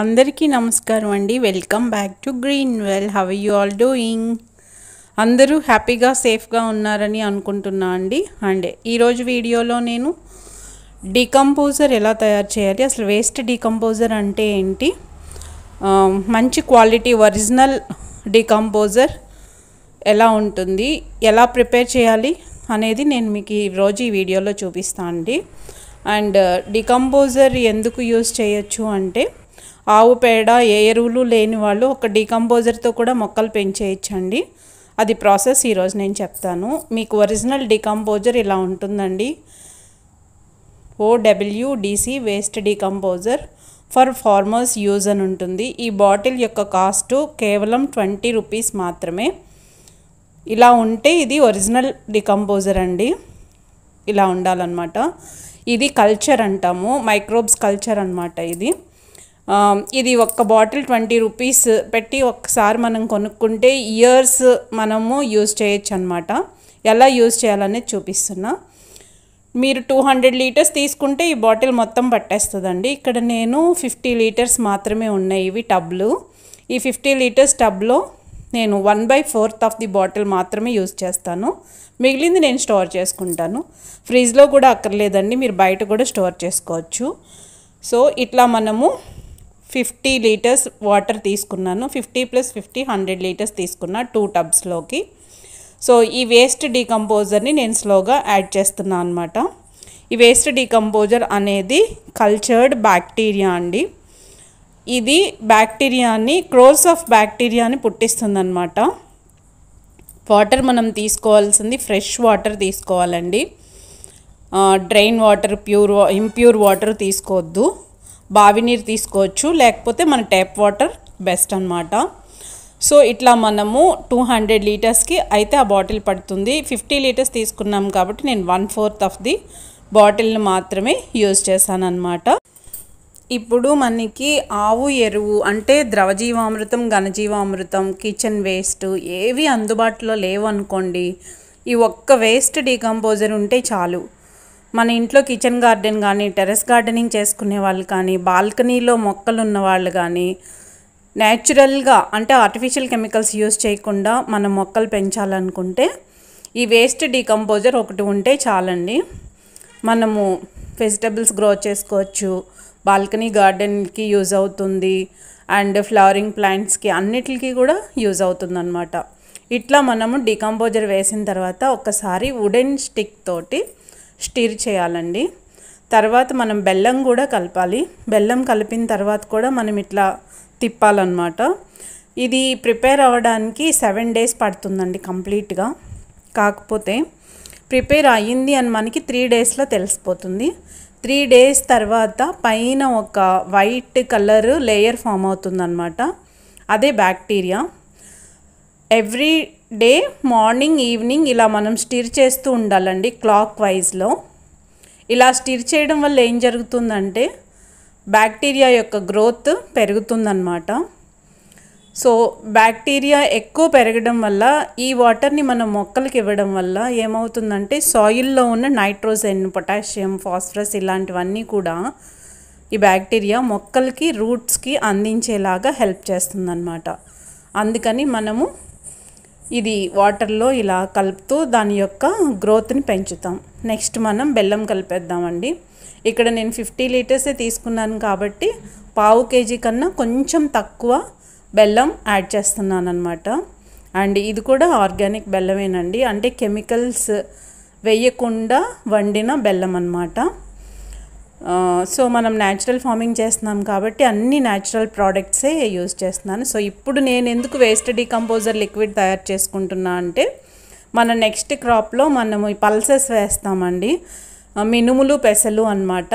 అందరికీ నమస్కారం అండి welcome back to green well how you all doing అందరూ హ్యాపీగా సేఫ్గా ఉన్నారని అనుకుంటున్నా అండి అండ్ ఈరోజు వీడియోలో నేను డీకంపోజర్ ఎలా తయారు చేయాలి అసలు వేస్ట్ డీకంపోజర్ అంటే ఏంటి మంచి క్వాలిటీ ఒరిజినల్ డీకంపోజర్ ఎలా ఉంటుంది ఎలా ప్రిపేర్ చేయాలి అనేది నేను మీకు ఈరోజు ఈ వీడియోలో చూపిస్తాను అండి అండ్ డికంపోజర్ ఎందుకు యూజ్ చేయొచ్చు అంటే ఆవు పేడ ఏ ఎరువులు లేని వాళ్ళు ఒక డికంపోజర్తో కూడా మొక్కలు పెంచేయచ్చండి అది ప్రాసెస్ ఈరోజు నేను చెప్తాను మీకు ఒరిజినల్ డికంపోజర్ ఇలా ఉంటుందండి OWDC waste decomposer for farmers use అని ఉంటుంది ఈ బాటిల్ యొక్క కాస్ట్ కేవలం ట్వంటీ రూపీస్ మాత్రమే ఇలా ఉంటే ఇది ఒరిజినల్ డికంపోజర్ అండి ఇలా ఉండాలన్నమాట ఇది కల్చర్ అంటాము మైక్రోబ్స్ కల్చర్ అనమాట ఇది ఇది ఒక్క బాటిల్ ట్వంటీ రూపీస్ పెట్టి ఒక్కసారి మనం కొనుక్కుంటే ఇయర్స్ మనము యూజ్ చేయొచ్చు అనమాట ఎలా యూజ్ చేయాలనేది చూపిస్తున్నా మీరు టూ హండ్రెడ్ లీటర్స్ తీసుకుంటే ఈ బాటిల్ మొత్తం పట్టేస్తుందండి ఇక్కడ నేను ఫిఫ్టీ లీటర్స్ మాత్రమే ఉన్నాయి ఇవి టబ్లు ఈ ఫిఫ్టీ లీటర్స్ టబ్లో నేను one by fourth of the bottle మాత్రమే యూజ్ చేస్తాను మిగిలింది నేను స్టోర్ చేసుకుంటాను ఫ్రిడ్జ్లో కూడా అక్కర్లేదండి మీరు బయట కూడా స్టోర్ చేసుకోవచ్చు సో ఇట్లా మనము ఫిఫ్టీ లీటర్స్ వాటర్ తీసుకున్నాను fifty plus fifty hundred litres తీసుకున్న టూ టబ్స్లోకి సో ఈ వేస్ట్ డీకంపోజర్ని నేను స్లోగా యాడ్ చేస్తున్నాను అనమాట ఈ వేస్ట్ డీకంపోజర్ అనేది కల్చర్డ్ బ్యాక్టీరియా అండి ఇది బ్యాక్టీరియాని క్రోస్ ఆఫ్ బ్యాక్టీరియాని పుట్టిస్తుందన్నమాట వాటర్ మనం తీసుకోవాల్సింది ఫ్రెష్ వాటర్ తీసుకోవాలండి drain water pure impure water తీసుకోవద్దు బావి నీరు తీసుకోవచ్చు లేకపోతే మన ట్యాప్ వాటర్ బెస్ట్ అనమాట సో ఇట్లా మనము టూ హండ్రెడ్ లీటర్స్కి అయితే ఆ బాటిల్ పడుతుంది ఫిఫ్టీ లీటర్స్ తీసుకున్నాం కాబట్టి నేను వన్ ఫోర్త్ ఆఫ్ ది బాటిల్ని మాత్రమే యూజ్ చేశానన్నమాట ఇప్పుడు మనకి ఆవు ఎరువు అంటే ద్రవజీవామృతం ఘనజీవామృతం కిచెన్ వేస్ట్ ఏవి అందుబాటులో లేవనుకోండి ఈ ఒక్క వేస్ట్ డీకంపోజర్ ఉంటే చాలు మన ఇంట్లో కిచెన్ గార్డెన్ కానీ టెరెస్ గార్డెనింగ్ చేసుకునే వాళ్ళు కానీ బాల్కనీలో మొక్కలు ఉన్న వాళ్ళు కానీ న్యాచురల్గా అంటే ఆర్టిఫిషియల్ కెమికల్స్ యూస్ చేయకుండా మనం మొక్కలు పెంచాలనుకుంటే ఈ వేస్ట్ డీకంపోజర్ ఒకటి ఉంటే చాలండి మనము వెజిటబుల్స్ గ్రో చేసుకోవచ్చు బాల్కనీ గార్డెన్కి యూజ్ అవుతుంది అండ్ ఫ్లవరింగ్ ప్లాంట్స్కి అన్నిటికీ కూడా యూజ్ అవుతుందన్నమాట ఇట్లా మనము డీకంపోజర్ వేసిన తర్వాత ఒకసారి వుడెన్ స్టిక్ తోటి స్టీర్ చేయాలండి తర్వాత మనం బెల్లం కూడా కలపాలి బెల్లం కలిపిన తర్వాత కూడా మనం ఇట్లా తిప్పాలన్నమాట ఇది ప్రిపేర్ అవ్వడానికి సెవెన్ డేస్ పడుతుందండి కంప్లీట్గా కాకపోతే ప్రిపేర్ అయ్యింది అని మనకి త్రీ డేస్లో తెలిసిపోతుంది త్రీ డేస్ తర్వాత పైన ఒక వైట్ కలర్ లేయర్ ఫామ్ అవుతుందన్నమాట అదే bacteria every day morning evening ఇలా మనం స్టిర్ చేస్తూ ఉండాలండి క్లాక్ వైజ్లో ఇలా స్టిర్ చేయడం వల్ల ఏం జరుగుతుందంటే బ్యాక్టీరియా యొక్క గ్రోత్ పెరుగుతుందన్నమాట సో బ్యాక్టీరియా ఎక్కువ పెరగడం వల్ల ఈ వాటర్ని మనం మొక్కలకి ఇవ్వడం వల్ల ఏమవుతుందంటే సాయిల్లో ఉన్న నైట్రోజన్ పొటాషియం ఫాస్ఫరస్ ఇలాంటివన్నీ కూడా ఈ బ్యాక్టీరియా మొక్కలకి రూట్స్కి అందించేలాగా హెల్ప్ చేస్తుందన్నమాట అందుకని మనము ఇది వాటర్లో ఇలా కలుపుతూ దాని యొక్క గ్రోత్ని పెంచుతాం నెక్స్ట్ మనం బెల్లం కలిపేద్దామండి ఇక్కడ నేను ఫిఫ్టీ లీటర్సే తీసుకున్నాను కాబట్టి పావు కేజీ కన్నా కొంచెం తక్కువ బెల్లం యాడ్ చేస్తున్నాను అనమాట అండ్ ఇది కూడా ఆర్గానిక్ బెల్లమేనండి అంటే కెమికల్స్ వేయకుండా వండిన బెల్లం అనమాట సో మనం న్యాచురల్ ఫార్మింగ్ చేస్తున్నాం కాబట్టి అన్ని న్యాచురల్ ప్రోడక్ట్సే యూజ్ చేస్తున్నాను సో ఇప్పుడు నేను ఎందుకు వేస్ట్ డీకంపోజర్ లిక్విడ్ తయారు చేసుకుంటున్నా అంటే మన నెక్స్ట్ క్రాప్లో మనము ఈ పల్సెస్ వేస్తామండి మినుములు పెసలు అనమాట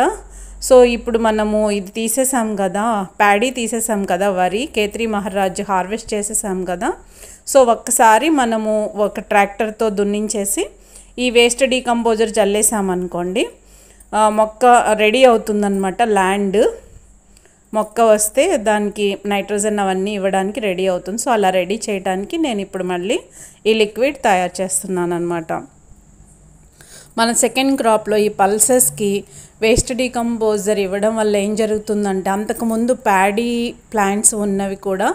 సో ఇప్పుడు మనము ఇది తీసేసాం కదా ప్యాడీ తీసేసాం కదా వరి కేత్రి మహారాజ్ హార్వెస్ట్ చేసేసాం కదా సో ఒక్కసారి మనము ఒక ట్రాక్టర్తో దున్నించేసి ఈ వేస్ట్ డీకంపోజర్ చల్లేసామనుకోండి మొక్క రెడీ అవుతుందన్నమాట ల్యాండ్ మొక్క వస్తే దానికి నైట్రోజన్ అవన్నీ ఇవ్వడానికి రెడీ అవుతుంది సో అలా రెడీ చేయడానికి నేను ఇప్పుడు మళ్ళీ ఈ లిక్విడ్ తయారు చేస్తున్నాను అనమాట మన సెకండ్ క్రాప్లో ఈ పల్సెస్కి వేస్ట్ డీకంపోజర్ ఇవ్వడం వల్ల ఏం జరుగుతుందంటే అంతకుముందు ప్యాడీ ప్లాంట్స్ ఉన్నవి కూడా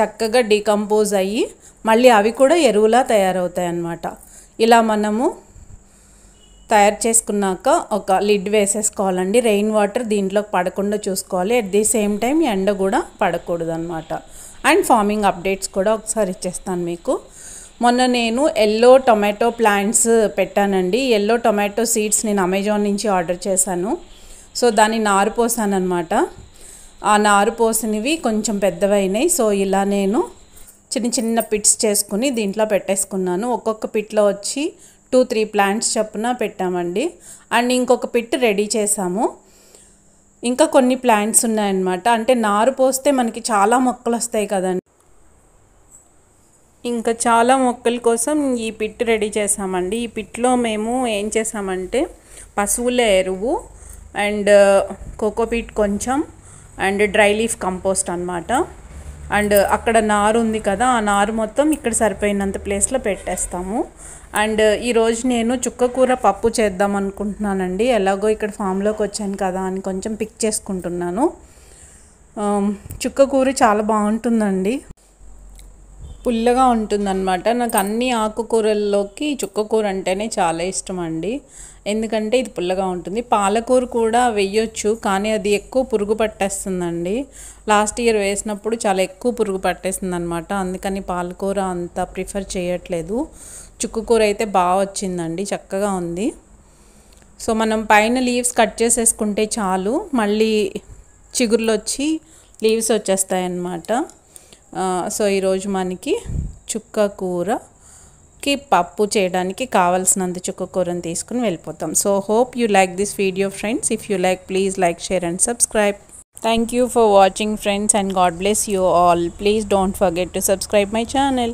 చక్కగా డీకంపోజ్ అయ్యి మళ్ళీ అవి కూడా ఎరువులా తయారవుతాయి అన్నమాట ఇలా మనము తయారు చేసుకున్నాక ఒక లిడ్ వేసేసుకోవాలండి రెయిన్ వాటర్ దీంట్లోకి పడకుండా చూసుకోవాలి అట్ ది సేమ్ టైం ఎండ కూడా పడకూడదు అనమాట అండ్ ఫార్మింగ్ అప్డేట్స్ కూడా ఒకసారి ఇచ్చేస్తాను మీకు మొన్న నేను ఎల్లో టొమాటో ప్లాంట్స్ పెట్టానండి ఎల్లో టొమాటో సీడ్స్ నేను అమెజాన్ నుంచి ఆర్డర్ చేశాను సో దాన్ని నారు పోసానమాట ఆ నారు పోసినవి కొంచెం పెద్దవైనాయి సో ఇలా నేను చిన్న చిన్న పిట్స్ చేసుకుని దీంట్లో పెట్టేసుకున్నాను ఒక్కొక్క పిట్లో వచ్చి టూ త్రీ ప్లాంట్స్ చొప్పున పెట్టామండి అండ్ ఇంకొక పిట్ రెడీ చేసాము ఇంకా కొన్ని ప్లాంట్స్ ఉన్నాయన్నమాట అంటే నారు పోస్తే మనకి చాలా మొక్కలు వస్తాయి కదండి ఇంకా చాలా మొక్కల కోసం ఈ పిట్ రెడీ చేసామండి ఈ పిట్లో మేము ఏం చేసామంటే పశువుల ఎరువు అండ్ కోకోపీట్ కొంచెం అండ్ డ్రై లీఫ్ కంపోస్ట్ అనమాట అండ్ అక్కడ నారు ఉంది కదా ఆ నారు మొత్తం ఇక్కడ సరిపోయినంత ప్లేస్లో పెట్టేస్తాము అండ్ ఈరోజు నేను చుక్క కూర పప్పు చేద్దాం అనుకుంటున్నానండి ఎలాగో ఇక్కడ ఫామ్లోకి వచ్చాను కదా అని కొంచెం పిక్ చేసుకుంటున్నాను చుక్కకూర చాలా బాగుంటుందండి పుల్లగా ఉంటుందన్నమాట నాకు అన్ని ఆకుకూరల్లోకి చుక్కకూర అంటేనే చాలా ఇష్టం అండి ఎందుకంటే ఇది పుల్లగా ఉంటుంది పాలకూర కూడా వేయొచ్చు కానీ అది ఎక్కువ పురుగు పట్టేస్తుందండి లాస్ట్ ఇయర్ వేసినప్పుడు చాలా ఎక్కువ పురుగు పట్టేస్తుంది అనమాట అందుకని పాలకూర అంత ప్రిఫర్ చేయట్లేదు చుక్కకూర అయితే బాగా వచ్చిందండి చక్కగా ఉంది సో మనం పైన లీవ్స్ కట్ చేసేసుకుంటే చాలు మళ్ళీ చిగుర్లు వచ్చి లీవ్స్ వచ్చేస్తాయి అన్నమాట సో ఈరోజు మనకి చుక్క కూరకి పప్పు చేయడానికి కావాల్సినంత చుక్క కూరని తీసుకుని వెళ్ళిపోతాం so hope you like this video friends if you like please like share and subscribe thank you for watching friends and God bless you all please don't forget to subscribe my channel